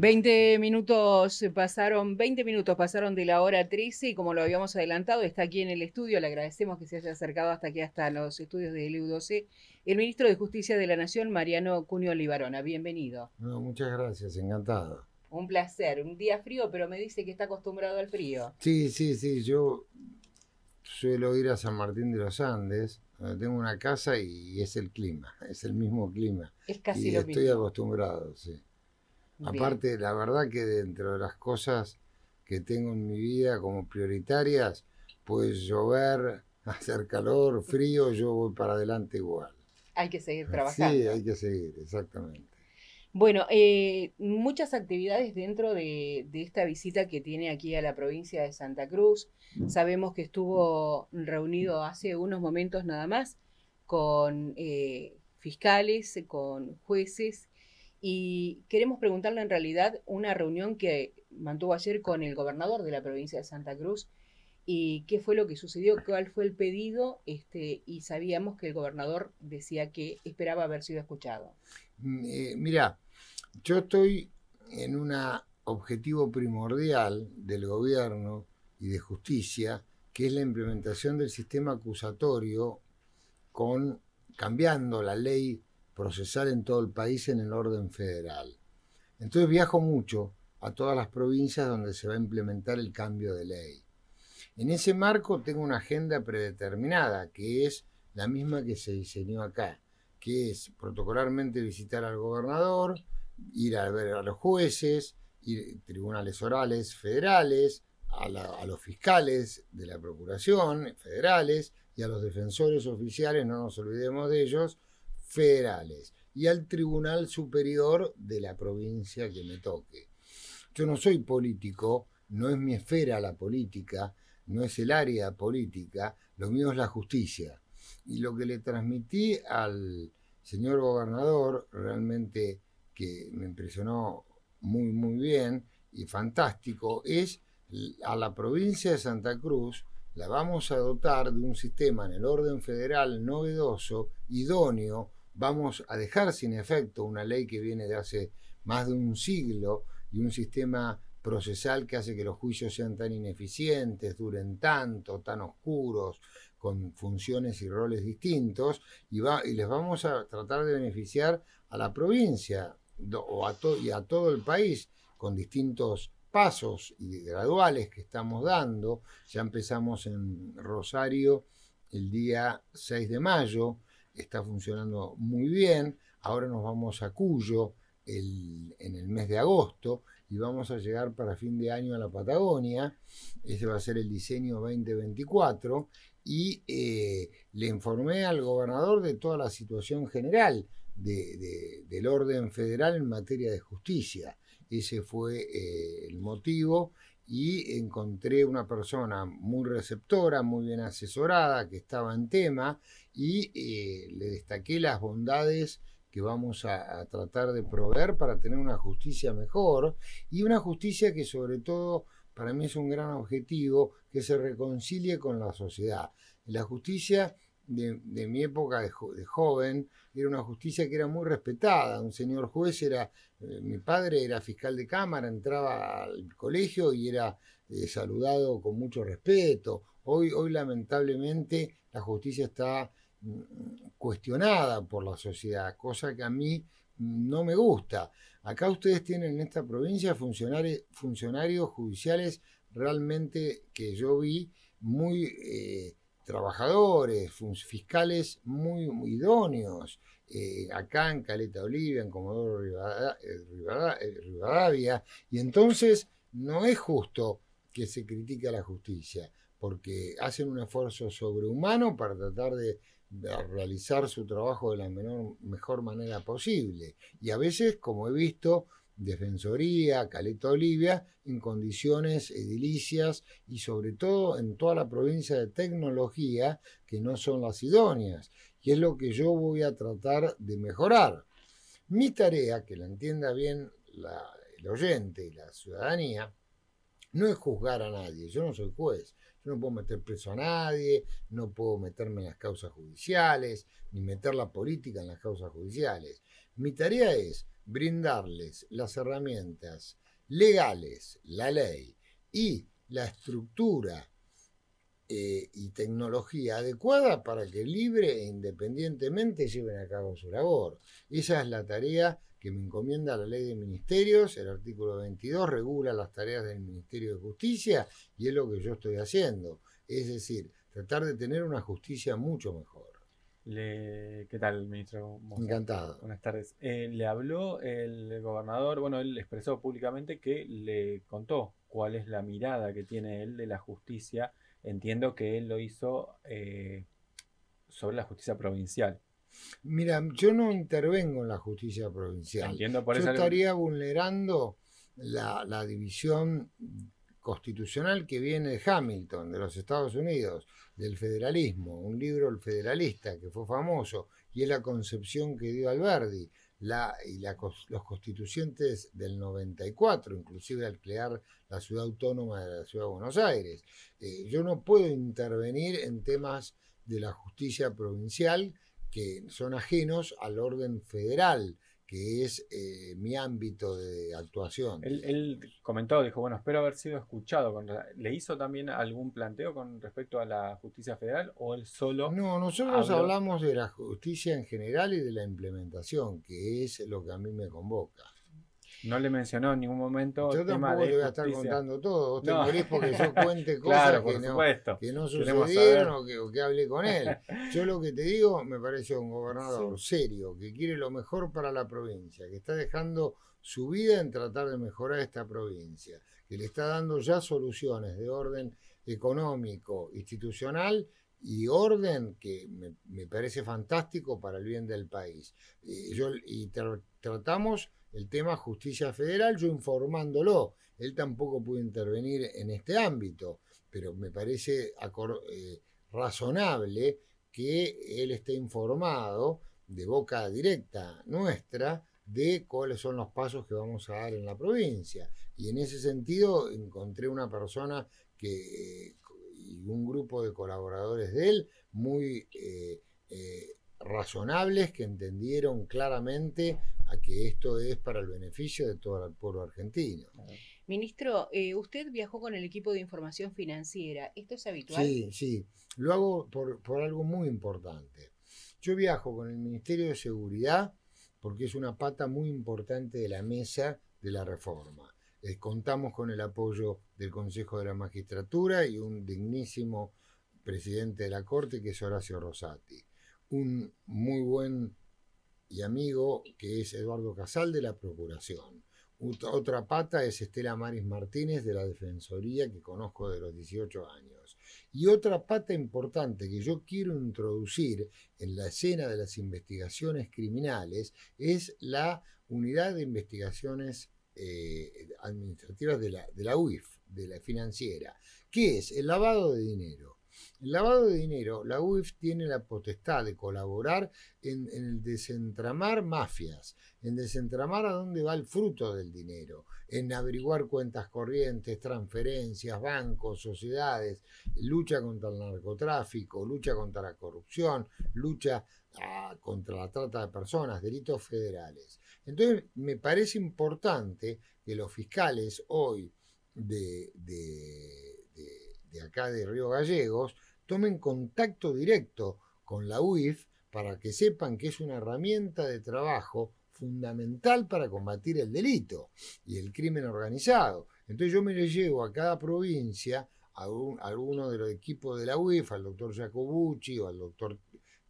20 minutos pasaron, 20 minutos pasaron de la hora 13 y como lo habíamos adelantado, está aquí en el estudio, le agradecemos que se haya acercado hasta aquí, hasta los estudios de LU12, el ministro de Justicia de la Nación, Mariano Cunio Olivarona, Bienvenido. muchas gracias, encantado. Un placer, un día frío, pero me dice que está acostumbrado al frío. Sí, sí, sí, yo suelo ir a San Martín de los Andes, eh, tengo una casa y es el clima, es el mismo clima. Es casi lo estoy mismo. Estoy acostumbrado, sí. Aparte, la verdad que dentro de las cosas que tengo en mi vida como prioritarias, pues llover, hacer calor, frío, yo voy para adelante igual. Hay que seguir trabajando. Sí, hay que seguir, exactamente. Bueno, eh, muchas actividades dentro de, esta visita que tiene aquí a la provincia de Santa Cruz. Sabemos que estuvo reunido hace unos momentos nada más con eh, fiscales, con jueces y queremos preguntarle en realidad una reunión que mantuvo ayer con el gobernador de la provincia de Santa Cruz y qué fue lo que sucedió, cuál fue el pedido, este, y sabíamos que el gobernador decía que esperaba haber sido escuchado. Mm, eh, mira, yo estoy en un objetivo primordial del gobierno y de justicia, que es la implementación del sistema acusatorio con cambiando la ley procesar en todo el país en el orden federal. Entonces viajo mucho a todas las provincias donde se va a implementar el cambio de ley. En ese marco tengo una agenda predeterminada, que es la misma que se diseñó acá, que es protocolarmente visitar al gobernador, ir a ver a los jueces, ir tribunales orales federales, a, a, los fiscales de la Procuración federales y a los defensores oficiales, no nos olvidemos de ellos, federales y al Tribunal Superior de la provincia que me toque. Yo no soy político, no es mi esfera la política, no es el área política, lo mío es la justicia. Y lo que le transmití al señor gobernador, realmente que me impresionó muy, muy bien y fantástico, es a la provincia de Santa Cruz la vamos a dotar de un sistema en el orden federal novedoso, idóneo, vamos a dejar sin efecto una ley que viene de hace más de un siglo y un sistema procesal que hace que los juicios sean tan ineficientes, duren tanto, tan oscuros, con funciones y roles distintos, y, les vamos a tratar de beneficiar a la provincia o a y a todo el país con distintos pasos y graduales que estamos dando. Ya empezamos en Rosario el día 6 de mayo, está funcionando muy bien. Ahora nos vamos a Cuyo el, en el mes de agosto y vamos a llegar para fin de año a la Patagonia. Ese va a ser el diseño 2024. Y eh, le informé al gobernador de toda la situación general del orden federal en materia de justicia. Ese fue eh, el motivo y encontré una persona muy receptora, muy bien asesorada, que estaba en tema y eh, le destaqué las bondades que vamos a, a, tratar de proveer para tener una justicia mejor y una justicia que sobre todo para mí es un gran objetivo, que se reconcilie con la sociedad. La justicia de, mi época de, joven, era una justicia que era muy respetada. Un señor juez era, eh, mi padre era fiscal de cámara, entraba al colegio y era eh, saludado con mucho respeto. Hoy, hoy lamentablemente la justicia está mm, cuestionada por la sociedad, cosa que a mí no me gusta. Acá ustedes tienen en esta provincia funcionarios, funcionarios judiciales realmente que yo vi muy eh, trabajadores, fiscales muy, idóneos. Eh, acá en Caleta Olivia, en Comodoro eh, eh, Rivadavia. Y entonces no es justo que se critique a la justicia, porque hacen un esfuerzo sobrehumano para tratar de, realizar su trabajo de la mejor manera posible. Y a veces, como he visto, Defensoría, Caleta Olivia, en condiciones edilicias y sobre todo en toda la provincia de tecnología que no son las idóneas. Y es lo que yo voy a tratar de mejorar. Mi tarea, que la entienda bien la, el oyente y la ciudadanía, no es juzgar a nadie, yo no soy juez, yo no puedo meter preso a nadie, no puedo meterme en las causas judiciales, ni meter la política en las causas judiciales. Mi tarea es brindarles las herramientas legales, la ley y la estructura eh, y tecnología adecuada para que libre e independientemente lleven a cabo su labor. Esa es la tarea que me encomienda la ley de ministerios, el artículo 22 regula las tareas del Ministerio de Justicia y es lo que yo estoy haciendo. Es decir, tratar de tener una justicia mucho mejor. ¿Qué tal, ministro? Encantado. Buenas tardes. Eh, le habló el gobernador, bueno, él expresó públicamente que le contó cuál es la mirada que tiene él de la justicia. Entiendo que él lo hizo eh, sobre la justicia provincial. Mira, yo no intervengo en la justicia provincial. Entiendo por yo estaría vulnerando la, la división constitucional que viene de Hamilton, de los Estados Unidos, del federalismo, un libro El Federalista, que fue famoso, y es la concepción que dio Alberti, la, y los constituyentes del 94, inclusive al crear la ciudad autónoma de la ciudad de Buenos Aires. Eh, yo no puedo intervenir en temas de la justicia provincial que son ajenos al orden federal que es eh, mi ámbito de actuación. Él, él, comentó, dijo, bueno, espero haber sido escuchado. ¿Le hizo también algún planteo con respecto a la justicia federal o él solo? No, nosotros hablamos de la justicia en general y de la implementación, que es lo que a mí me convoca. No le mencionó en ningún momento. Yo tampoco le voy a estar contando todo. Vos te morís porque yo cuente cosas que, no, sucedieron o que, hable con él. Yo lo que te digo, me parece un gobernador serio, que quiere lo mejor para la provincia, que está dejando su vida en tratar de mejorar esta provincia, que le está dando ya soluciones de orden económico, institucional y orden que me, parece fantástico para el bien del país. Y, yo, y tratamos el tema justicia federal, yo informándolo. Él tampoco pudo intervenir en este ámbito, pero me parece eh, razonable que él esté informado de boca directa nuestra de cuáles son los pasos que vamos a dar en la provincia. Y en ese sentido encontré una persona que, eh, y un grupo de colaboradores de él muy eh, razonables que entendieron claramente a que esto es para el beneficio de todo el pueblo argentino. Ministro, eh, usted viajó con el equipo de información financiera. ¿Esto es habitual? Sí, sí. Lo hago por, algo muy importante. Yo viajo con el Ministerio de Seguridad porque es una pata muy importante de la mesa de la reforma. Eh, contamos con el apoyo del Consejo de la Magistratura y un dignísimo presidente de la Corte que es Horacio Rosati un muy buen y amigo que es Eduardo Casal de la Procuración. Otra pata es Estela Maris Martínez de la Defensoría que conozco de los 18 años. Y otra pata importante que yo quiero introducir en la escena de las investigaciones criminales es la Unidad de Investigaciones eh, Administrativas de la, de la UIF, de la financiera, que es el lavado de dinero, el lavado de dinero, la UIF tiene la potestad de colaborar en, desentramar mafias, en desentramar a dónde va el fruto del dinero, en averiguar cuentas corrientes, transferencias, bancos, sociedades, lucha contra el narcotráfico, lucha contra la corrupción, lucha ah, contra la trata de personas, delitos federales. Entonces, me parece importante que los fiscales hoy de de acá de Río Gallegos tomen contacto directo con la UIF para que sepan que es una herramienta de trabajo fundamental para combatir el delito y el crimen organizado. Entonces yo me le llevo a cada provincia a, alguno de los equipos de la UIF, al doctor Jacobucci o al doctor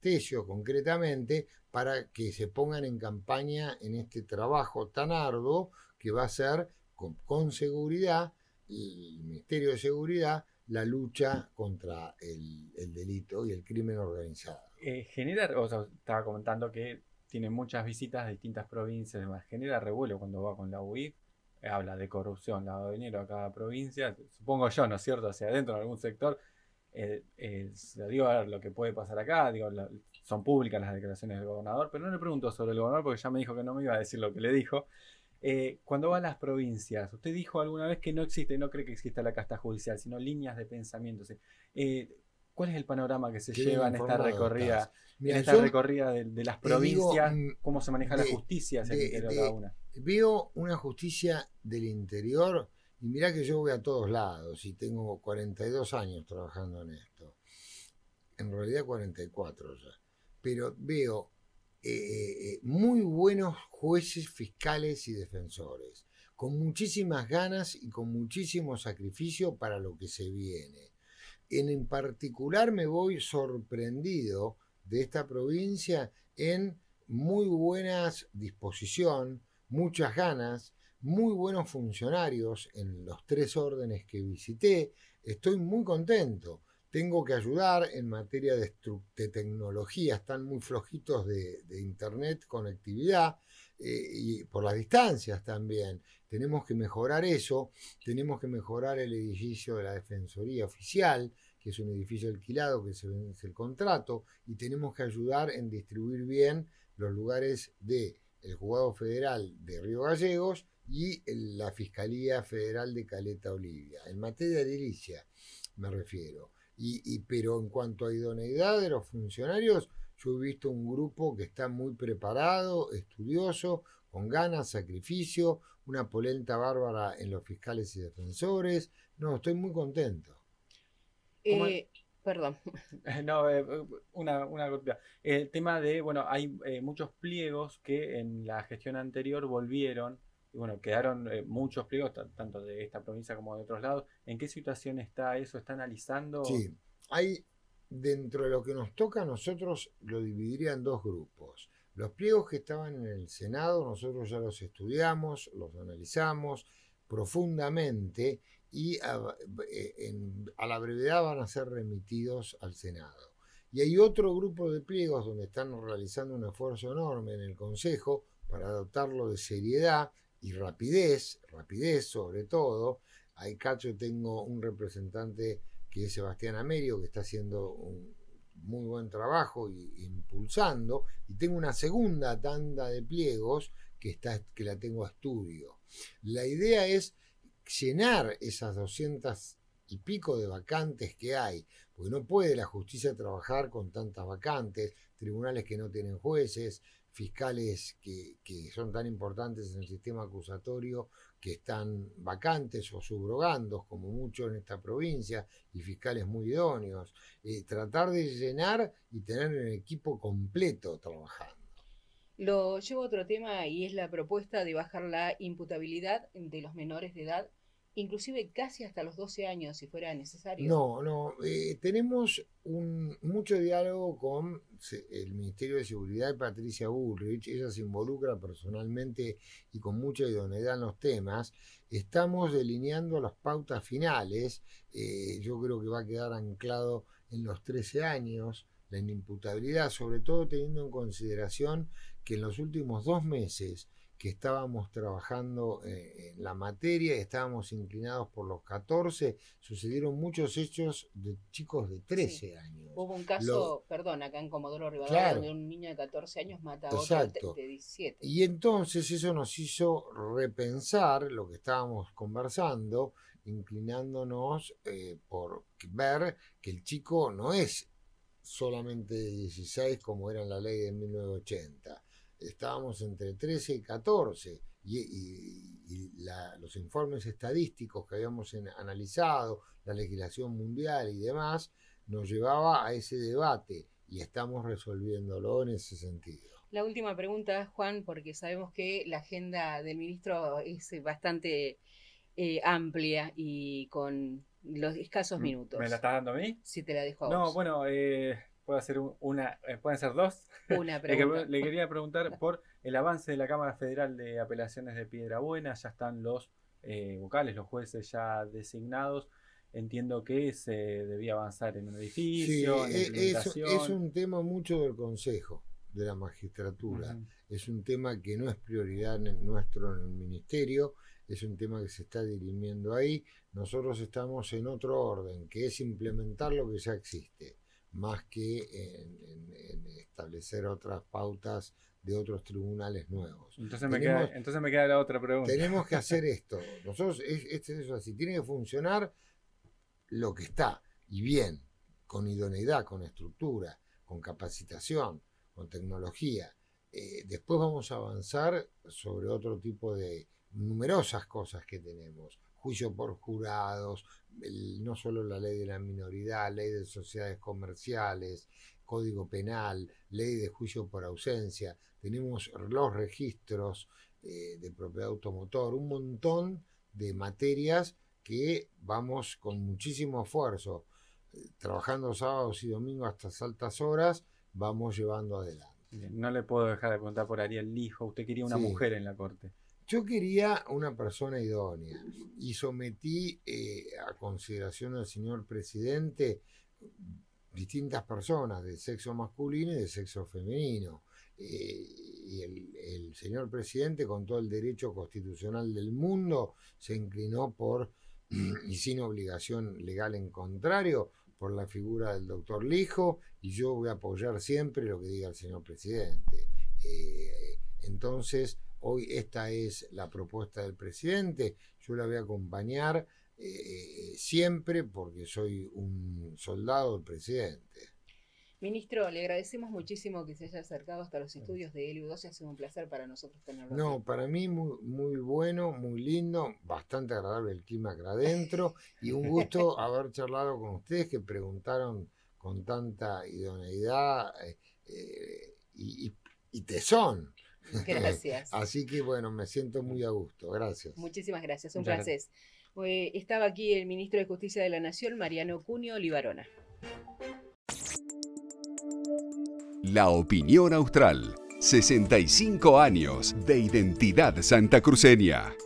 Tesio concretamente, para que se pongan en campaña en este trabajo tan arduo que va a ser con, con seguridad y el Ministerio de Seguridad la lucha contra el, delito y el crimen organizado. Eh, genera, o sea, estaba comentando que tiene muchas visitas de distintas provincias, genera revuelo cuando va con la UIF, eh, habla de corrupción, lavado de dinero a cada provincia, supongo yo, ¿no es cierto? Hacia adentro, de algún sector, eh, eh digo, a lo que puede pasar acá, digo, son públicas las declaraciones del gobernador, pero no le pregunto sobre el gobernador porque ya me dijo que no me iba a decir lo que le dijo. Eh, cuando va a las provincias, usted dijo alguna vez que no existe, no cree que exista la casta judicial, sino líneas de pensamiento. Eh, ¿Cuál es el panorama que se lleva en esta recorrida, esta recorrida de, las provincias? Mm, ¿Cómo se maneja la justicia una? Veo una justicia del interior y mirá que yo voy a todos lados y tengo 42 años trabajando en esto. En realidad 44 ya. Pero veo eh, eh, eh, muy buenos jueces, fiscales y defensores, con muchísimas ganas y con muchísimo sacrificio para lo que se viene. En, en particular me voy sorprendido de esta provincia en muy buenas disposición, muchas ganas, muy buenos funcionarios en los tres órdenes que visité. Estoy muy contento tengo que ayudar en materia de, tecnología, están muy flojitos de, internet, conectividad, eh, y por las distancias también. Tenemos que mejorar eso, tenemos que mejorar el edificio de la Defensoría Oficial, que es un edificio alquilado que se vence el contrato, y tenemos que ayudar en distribuir bien los lugares del el juzgado federal de Río Gallegos y la Fiscalía Federal de Caleta Olivia. En materia de edilicia me refiero. Y, pero en cuanto a idoneidad de los funcionarios, yo he visto un grupo que está muy preparado, estudioso, con ganas, sacrificio, una polenta bárbara en los fiscales y defensores. No, estoy muy contento. Eh, perdón. No, eh, una, una El tema de, bueno, hay eh, muchos pliegos que en la gestión anterior volvieron y bueno, quedaron eh, muchos pliegos, tanto de esta provincia como de otros lados. ¿En qué situación está eso? ¿Está analizando? Sí, hay dentro de lo que nos toca nosotros lo dividiría en dos grupos. Los pliegos que estaban en el Senado, nosotros ya los estudiamos, los analizamos profundamente y a, eh, a la brevedad van a ser remitidos al Senado. Y hay otro grupo de pliegos donde están realizando un esfuerzo enorme en el Consejo para adoptarlo de seriedad y rapidez, rapidez sobre todo. Ahí Cacho tengo un representante que es Sebastián Amerio, que está haciendo un muy buen trabajo y, impulsando. Y tengo una segunda tanda de pliegos que, está, que la tengo a estudio. La idea es llenar esas 200 y pico de vacantes que hay, porque no puede la justicia trabajar con tantas vacantes, tribunales que no tienen jueces, fiscales que, son tan importantes en el sistema acusatorio que están vacantes o subrogandos, como mucho en esta provincia, y fiscales muy idóneos. Eh, tratar de llenar y tener un equipo completo trabajando. Lo llevo otro tema y es la propuesta de bajar la imputabilidad de los menores de edad inclusive casi hasta los 12 años, si fuera necesario. No, no, eh, tenemos un, mucho diálogo con el Ministerio de Seguridad y Patricia Bullrich, ella se involucra personalmente y con mucha idoneidad en los temas, estamos delineando las pautas finales, eh, yo creo que va a quedar anclado en los 13 años la inimputabilidad, sobre todo teniendo en consideración que en los últimos dos meses que estábamos trabajando eh, en la materia, y estábamos inclinados por los 14, sucedieron muchos hechos de chicos de 13 años. Hubo un caso, perdón, acá en Comodoro Rivadavia, donde un niño de 14 años mata a otro de 17. Y entonces eso nos hizo repensar lo que estábamos conversando, inclinándonos eh, por ver que el chico no es solamente de 16 como era la ley de 1980 estábamos entre 13 y 14 y, los informes estadísticos que habíamos analizado, la legislación mundial y demás, nos llevaba a ese debate y estamos resolviéndolo en ese sentido. La última pregunta, Juan, porque sabemos que la agenda del ministro es bastante eh, amplia y con los escasos mm, minutos. ¿Me la estás dando a mí? Sí, te la dejo No, bueno, eh, puede ser una, eh, pueden ser dos. Una pregunta. Le quería preguntar por el avance de la Cámara Federal de Apelaciones de Piedra Buena. Ya están los eh, vocales, los jueces ya designados. Entiendo que se debía avanzar en un edificio. E, es, un tema mucho del Consejo de la magistratura. Es un tema que no es prioridad en nuestro en el ministerio, es un tema que se está dirimiendo ahí. Nosotros estamos en otro orden, que es implementar lo que ya existe más que en, establecer otras pautas de otros tribunales nuevos. Entonces, me queda, la otra pregunta. Tenemos que hacer esto. Nosotros, es, es así, tiene que funcionar lo que está, y bien, con idoneidad, con estructura, con capacitación, con tecnología. Eh, después vamos a avanzar sobre otro tipo de numerosas cosas que tenemos, juicio por jurados, no solo la ley de la minoridad, ley de sociedades comerciales, código penal, ley de juicio por ausencia, tenemos los registros eh, de propiedad automotor, un montón de materias que vamos con muchísimo esfuerzo, eh, trabajando sábados y domingos hasta altas horas, vamos llevando adelante. No le puedo dejar de contar por Ariel Lijo, usted quería una mujer en la corte. Yo quería una persona idónea y sometí eh, a consideración del señor presidente distintas personas de sexo masculino y de sexo femenino. Eh, y el, señor presidente, con todo el derecho constitucional del mundo, se inclinó por, y sin obligación legal en contrario, por la figura del doctor Lijo, y yo voy a apoyar siempre lo que diga el señor presidente. Eh, entonces, Hoy esta es la propuesta del presidente, yo la voy a acompañar eh, eh, siempre porque soy un soldado del presidente. Ministro, le agradecemos muchísimo que se haya acercado hasta los estudios de Eliudos Ha sido un placer para nosotros tenerlo. No, para mí muy, muy, bueno, muy lindo, bastante agradable el clima acá adentro y un gusto haber charlado con ustedes que preguntaron con tanta idoneidad eh, y, y, y tesón Gracias. Así que bueno, me siento muy a gusto. Gracias. Muchísimas gracias, un placer. estaba aquí el ministro de Justicia de la Nación, Mariano Cunio Olivarona. La opinión austral. 65 años de identidad santacruceña.